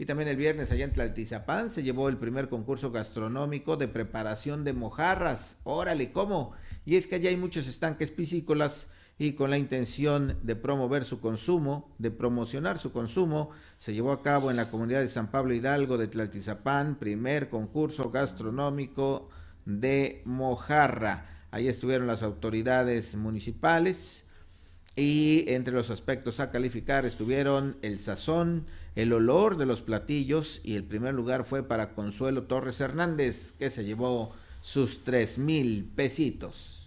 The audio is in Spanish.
Y también el viernes allá en Tlaltizapán se llevó el primer concurso gastronómico de preparación de mojarras. Órale, ¿cómo? Y es que allá hay muchos estanques piscícolas y con la intención de promover su consumo, de promocionar su consumo, se llevó a cabo en la comunidad de San Pablo Hidalgo de Tlaltizapán primer concurso gastronómico de mojarra. Ahí estuvieron las autoridades municipales y entre los aspectos a calificar estuvieron el sazón, el olor de los platillos y el primer lugar fue para Consuelo Torres Hernández, que se llevó sus tres mil pesitos.